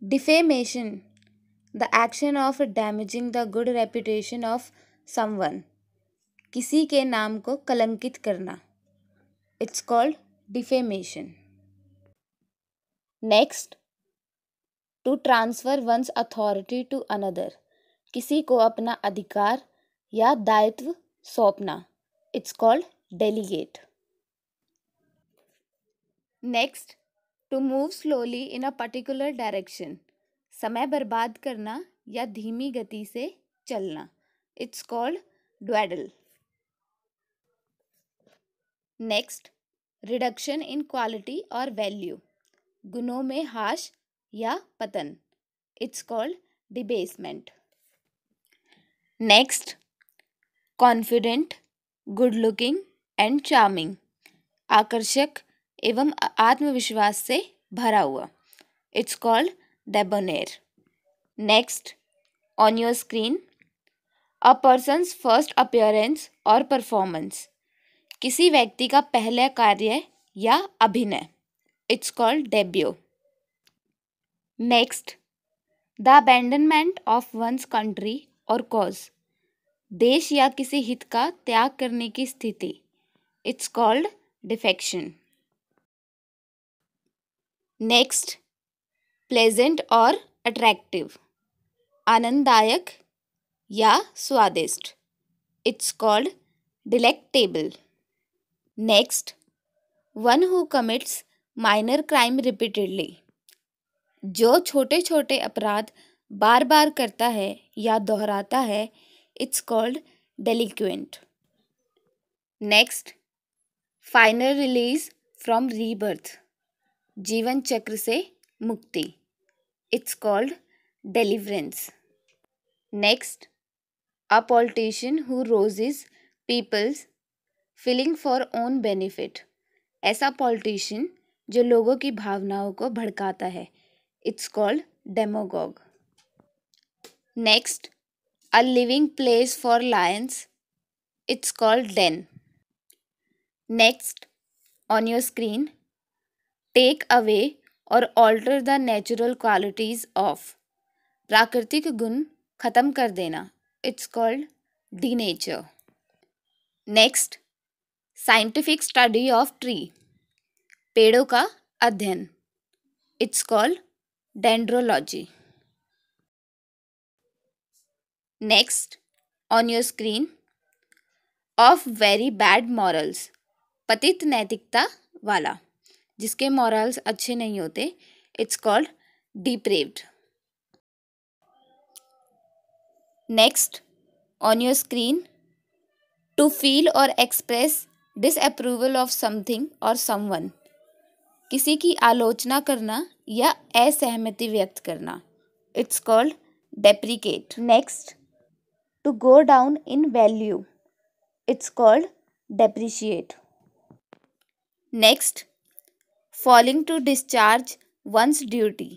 Defamation the action of damaging the good reputation of someone किसी के नाम को कलंकित करना it's called defamation next to transfer one's authority to another किसी को अपना अधिकार या दायित्व सौंपना it's called delegate next to move slowly in a particular direction समय बर्बाद करना या धीमी गति से चलना it's called dawdle next reduction in quality or value गुणों में हाश या पतन it's called debasement next confident good looking and charming आकर्षक एवं आत्मविश्वास से भरा हुआ it's called debonair next on your screen a person's first appearance or performance किसी व्यक्ति का पहला कार्य या अभिनय it's called debut next the abandonment of one's country or cause देश या किसी हित का त्याग करने की स्थिति it's called defection next pleasant or attractive आनंददायक या स्वादिष्ट it's called delectable next one who commits minor crime repeatedly जो छोटे छोटे अपराध बार बार करता है या दोहराता है it's called delinquent next final release from rebirth जीवन चक्र से मुक्ति it's called deliverance next a politician who rouses people's feeling for own benefit ऐसा पॉलिटिशियन जो लोगों की भावनाओं को भड़काता है it's called demagogue next a living place for lions it's called den next on your screen take away or alter the natural qualities of प्राकृतिक गुण ख़त्म कर देना it's called D nature next scientific study of tree पेड़ों का अध्ययन it's called dendrology next on your screen of very bad morals पतित नैतिकता वाला जिसके मॉरल्स अच्छे नहीं होते it's called depraved next on your screen to feel or express disapproval of something or someone किसी की आलोचना करना या असहमति व्यक्त करना it's called deprecate next to go down in value it's called depreciate next falling to discharge one's duty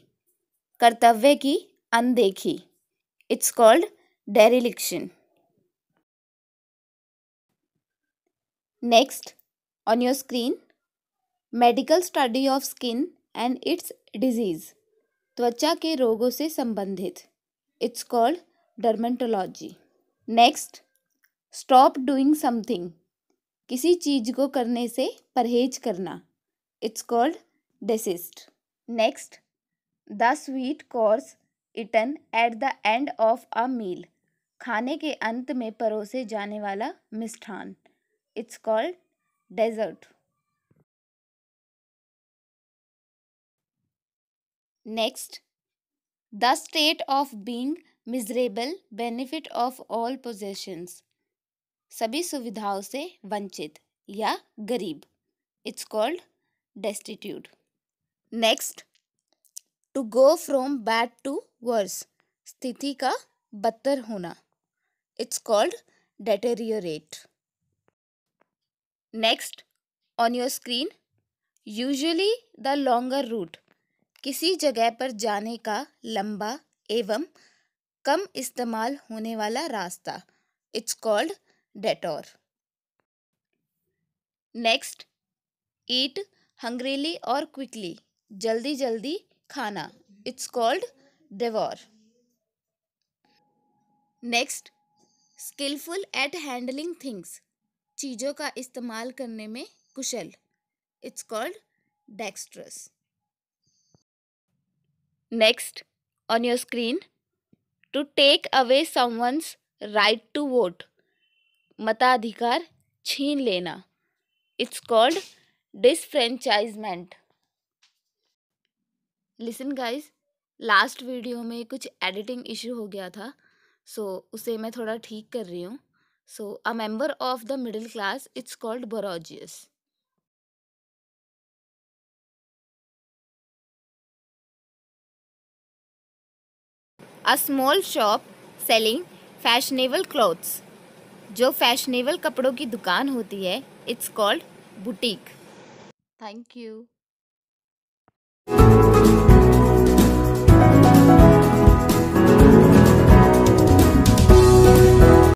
कर्तव्य की अनदेखी it's called dereliction next on your screen medical study of skin and its disease त्वचा के रोगों से संबंधित it's called dermatology next stop doing something किसी चीज को करने से परहेज करना it's called deceased. Next the sweet course eaten at the end of a meal खाने के अंत में परोसे जाने वाला मिष्ठान it's called dessert next the state of being miserable benefit of all possessions सभी सुविधाओं से वंचित या गरीब it's called destitute. Next, to go from bad to worse. स्थिति का बदतर होना it's called deteriorate next on your screen usually the longer route किसी जगह पर जाने का लंबा एवं कम इस्तेमाल होने वाला रास्ता it's called detour next eat hungrily or quickly जल्दी जल्दी खाना it's called devour next skilful at handling things चीज़ों का इस्तेमाल करने में कुशल it's called dexterous next on your screen to take away someone's right to vote मताधिकार छीन लेना it's called disfranchisement listen guys last video में कुछ एडिटिंग इशू हो गया था सो so, उसे मैं थोड़ा ठीक कर रही हूँ so a member of the middle class it's called bourgeois a small shop selling fashionable clothes जो फैशनेबल कपड़ों की दुकान होती है it's called boutique Thank you.